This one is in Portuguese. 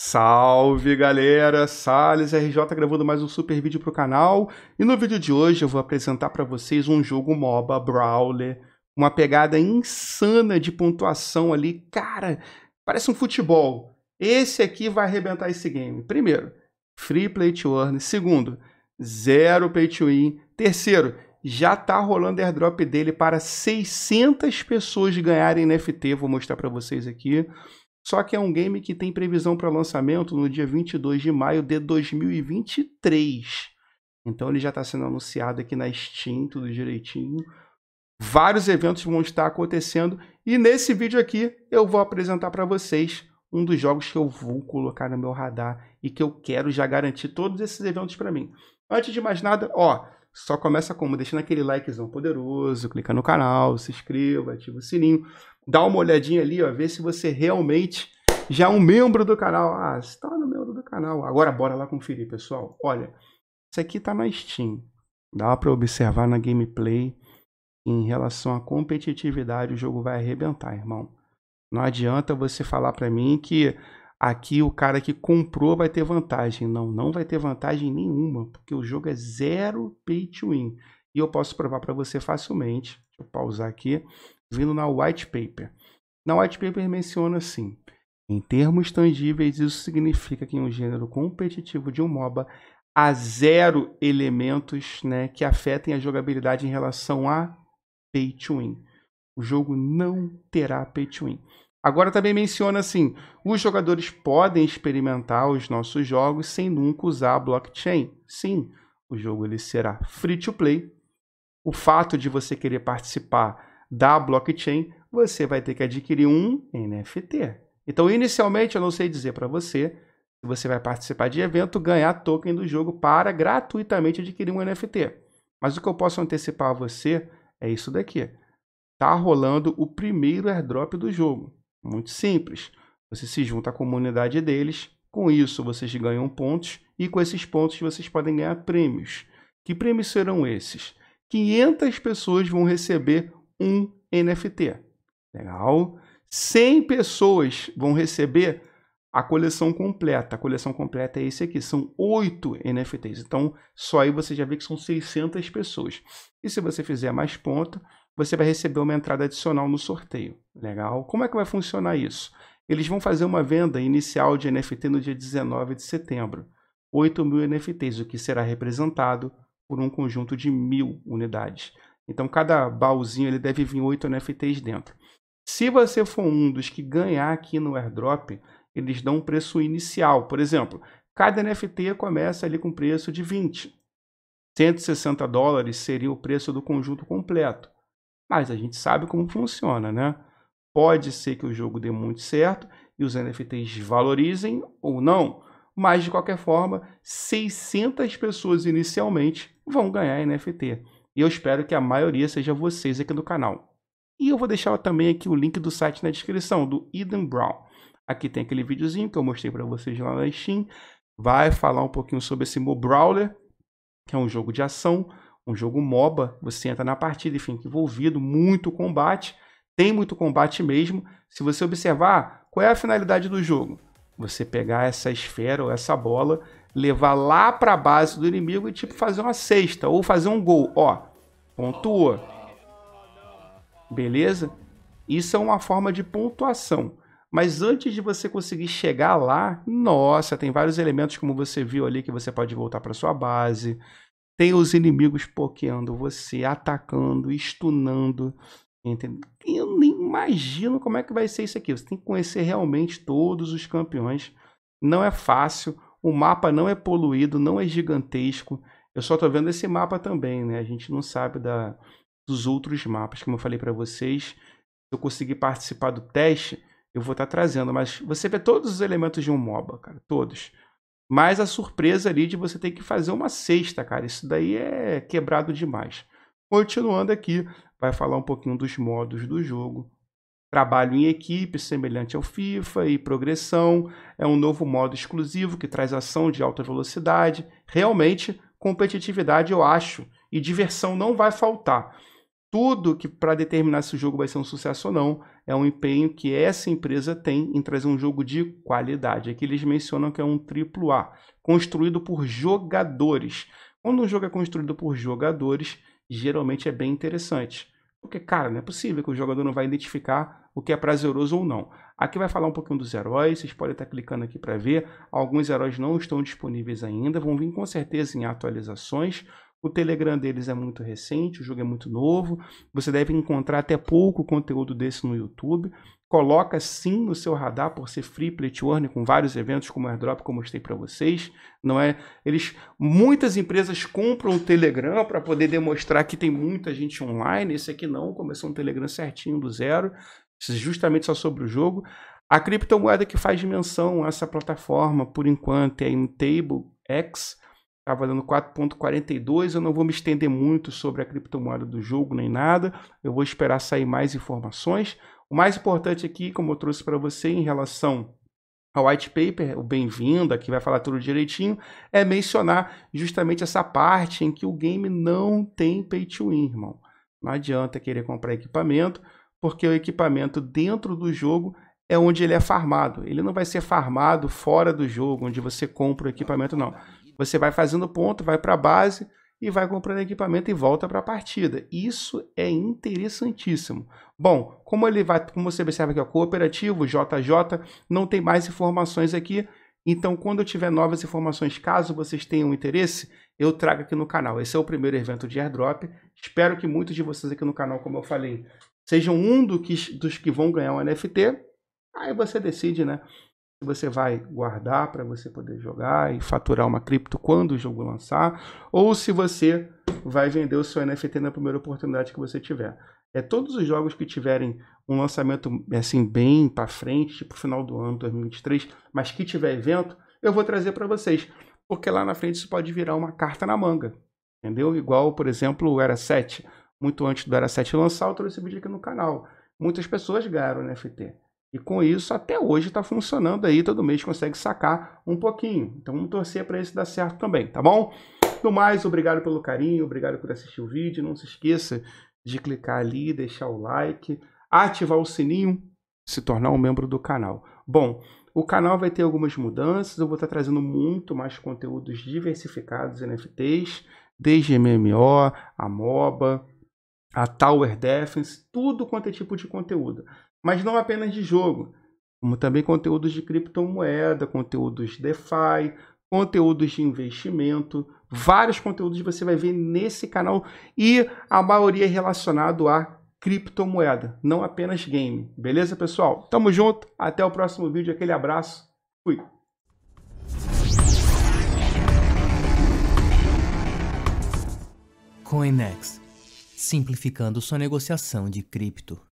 Salve galera, Sales RJ gravando mais um super vídeo para o canal e no vídeo de hoje eu vou apresentar para vocês um jogo MOBA Brawler, uma pegada insana de pontuação ali, cara, parece um futebol. Esse aqui vai arrebentar esse game. Primeiro, free play to earn. Segundo, zero pay to win. Terceiro, já tá rolando airdrop dele para 600 pessoas ganharem NFT, vou mostrar para vocês aqui. Só que é um game que tem previsão para lançamento no dia 22 de maio de 2023. Então ele já está sendo anunciado aqui na Steam, tudo direitinho. Vários eventos vão estar acontecendo e nesse vídeo aqui eu vou apresentar para vocês um dos jogos que eu vou colocar no meu radar e que eu quero já garantir todos esses eventos para mim. Antes de mais nada, ó, só começa como? Deixando aquele likezão poderoso, clica no canal, se inscreva, ativa o sininho, dá uma olhadinha ali, ó, vê se você realmente já é um membro do canal. Ah, você tá no membro do canal. Agora bora lá conferir, pessoal. Olha, isso aqui tá na Steam. Dá para observar na gameplay em relação à competitividade, o jogo vai arrebentar, irmão. Não adianta você falar para mim que aqui o cara que comprou vai ter vantagem. Não, não vai ter vantagem nenhuma, porque o jogo é zero pay to win. E eu posso provar para você facilmente. Deixa eu pausar aqui. Vindo na white paper. Na white paper menciona assim: em termos tangíveis, isso significa que em um gênero competitivo de um MOBA há zero elementos né, que afetem a jogabilidade em relação a pay to win. O jogo não terá pay to win. Agora também menciona assim: os jogadores podem experimentar os nossos jogos sem nunca usar a blockchain. Sim, o jogo ele será free to play. O fato de você querer participar da blockchain, você vai ter que adquirir um NFT. Então, inicialmente, eu não sei dizer para você se você vai participar de evento, ganhar token do jogo para gratuitamente adquirir um NFT. Mas o que eu posso antecipar a você é isso daqui. Tá rolando o primeiro airdrop do jogo. Muito simples. Você se junta à comunidade deles, com isso vocês ganham pontos e com esses pontos vocês podem ganhar prêmios. Que prêmios serão esses? 500 pessoas vão receber um NFT. Legal? 100 pessoas vão receber a coleção completa. A coleção completa é esse aqui, são 8 NFTs. Então, só aí você já vê que são 600 pessoas. E se você fizer mais ponto, você vai receber uma entrada adicional no sorteio. Legal? Como é que vai funcionar isso? Eles vão fazer uma venda inicial de NFT no dia 19 de setembro. 8 mil NFTs, o que será representado por um conjunto de mil unidades. Então, cada baúzinho ele deve vir 8 NFTs dentro. Se você for um dos que ganhar aqui no airdrop, eles dão um preço inicial. Por exemplo, cada NFT começa ali com preço de 20. 160 dólares seria o preço do conjunto completo. Mas a gente sabe como funciona, né? Pode ser que o jogo dê muito certo e os NFTs valorizem ou não, mas de qualquer forma, 600 pessoas inicialmente vão ganhar NFT. E eu espero que a maioria seja vocês aqui no canal. E eu vou deixar também aqui o link do site na descrição, do Eden Brown. Aqui tem aquele videozinho que eu mostrei para vocês lá na Steam. Vai falar um pouquinho sobre esse Mo Brawler, que é um jogo de ação um jogo MOBA, você entra na partida e fica envolvido, muito combate, tem muito combate mesmo. Se você observar, qual é a finalidade do jogo? Você pegar essa esfera ou essa bola, levar lá para a base do inimigo e tipo fazer uma cesta ou fazer um gol, ó, pontua. Beleza? Isso é uma forma de pontuação. Mas antes de você conseguir chegar lá, nossa, tem vários elementos como você viu ali que você pode voltar para sua base, tem os inimigos pokeando você, atacando, estunando. Entendeu? Eu nem imagino como é que vai ser isso aqui. Você tem que conhecer realmente todos os campeões. Não é fácil. O mapa não é poluído, não é gigantesco. Eu só estou vendo esse mapa também, né? A gente não sabe da, dos outros mapas, como eu falei para vocês. Se eu conseguir participar do teste, eu vou estar tá trazendo. Mas você vê todos os elementos de um MOBA, cara. Todos. Mas a surpresa ali de você ter que fazer uma cesta, cara, isso daí é quebrado demais. Continuando aqui, vai falar um pouquinho dos modos do jogo. Trabalho em equipe, semelhante ao FIFA, e progressão. É um novo modo exclusivo que traz ação de alta velocidade. Realmente, competitividade, eu acho, e diversão não vai faltar tudo que para determinar se o jogo vai ser um sucesso ou não é um empenho que essa empresa tem em trazer um jogo de qualidade. Aqui eles mencionam que é um triplo A, construído por jogadores. Quando um jogo é construído por jogadores, geralmente é bem interessante. Porque, cara, não é possível que o jogador não vai identificar o que é prazeroso ou não. Aqui vai falar um pouquinho dos heróis, vocês podem estar clicando aqui para ver. Alguns heróis não estão disponíveis ainda, vão vir com certeza em atualizações. O Telegram deles é muito recente, o jogo é muito novo. Você deve encontrar até pouco conteúdo desse no YouTube. Coloca sim no seu radar por ser free play to earn com vários eventos como airdrop que eu mostrei para vocês, não é? Eles muitas empresas compram o Telegram para poder demonstrar que tem muita gente online. Esse aqui não, começou um Telegram certinho do zero, é justamente só sobre o jogo. A criptomoeda que faz dimensão a essa plataforma por enquanto é Table X está valendo 4.42. Eu não vou me estender muito sobre a criptomoeda do jogo nem nada. Eu vou esperar sair mais informações. O mais importante aqui, como eu trouxe para você em relação ao white paper, o bem-vindo, aqui vai falar tudo direitinho, é mencionar justamente essa parte em que o game não tem pay to win, irmão. Não adianta querer comprar equipamento, porque o equipamento dentro do jogo é onde ele é farmado. Ele não vai ser farmado fora do jogo, onde você compra o equipamento, não. Você vai fazendo ponto, vai para a base e vai comprando equipamento e volta para a partida. Isso é interessantíssimo. Bom, como ele vai, como você observa aqui, é cooperativo, JJ, não tem mais informações aqui. Então, quando eu tiver novas informações, caso vocês tenham interesse, eu trago aqui no canal. Esse é o primeiro evento de airdrop. Espero que muitos de vocês aqui no canal, como eu falei, sejam um do que, dos que vão ganhar um NFT. Aí você decide, né? você vai guardar para você poder jogar e faturar uma cripto quando o jogo lançar, ou se você vai vender o seu NFT na primeira oportunidade que você tiver. É todos os jogos que tiverem um lançamento assim bem para frente, tipo final do ano 2023, mas que tiver evento, eu vou trazer para vocês, porque lá na frente isso pode virar uma carta na manga. Entendeu? Igual, por exemplo, o Era 7, muito antes do Era 7 lançar, eu trouxe esse vídeo aqui no canal. Muitas pessoas ganharam NFT. E com isso, até hoje está funcionando aí, todo mês consegue sacar um pouquinho. Então vamos torcer para isso dar certo também, tá bom? No mais, obrigado pelo carinho, obrigado por assistir o vídeo. Não se esqueça de clicar ali, deixar o like, ativar o sininho, se tornar um membro do canal. Bom, o canal vai ter algumas mudanças, eu vou estar tá trazendo muito mais conteúdos diversificados NFTs, desde MMO, a MOBA, a Tower Defense, tudo quanto é tipo de conteúdo. Mas não apenas de jogo, como também conteúdos de criptomoeda, conteúdos DeFi, conteúdos de investimento, vários conteúdos você vai ver nesse canal e a maioria é relacionado a criptomoeda, não apenas game. Beleza, pessoal? Tamo junto, até o próximo vídeo, aquele abraço. Fui. CoinEx simplificando sua negociação de cripto.